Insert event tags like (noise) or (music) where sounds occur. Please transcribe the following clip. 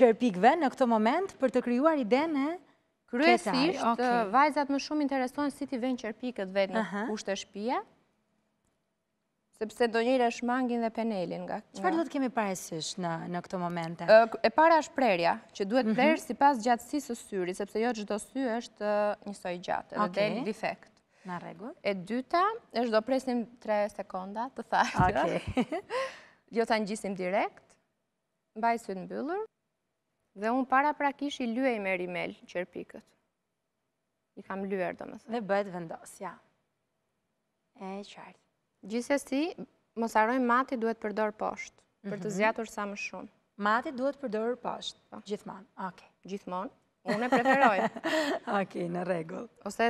qërpikve në këto moment për të kryuar ide në kryesisht. Kryesisht, vajzat më shumë interesojnë si ti ven qërpikët vetë në kushtë e shpia, sepse do njëre shmangin dhe penelin nga... Qëfar do të kemi parësish në këto momente? E para është prerja, që duhet mhm. prerë si pas gjatësi së syri, sepse jo gjithdo sy është njësoj gjatë, dhe dhe defekt. Në regu. E dyta, është do presim 3 sekonda, të thajtë. (laughs) Jo të njësim direkt, mbaj së në bëllur, Dhe unë para pra kish i luej me rimel qërpikët. I kam luer, do më thë. Dhe bëhet vendos, ja. E, qartë. Gjise si, mosaroj mati duhet përdor poshtë, për të mhm. zjatur sa më shumë. Mati duhet përdor poshtë, po. gjithmonë. Gjithmonë, unë e preferoj. (laughs) Ok, në regull. Ose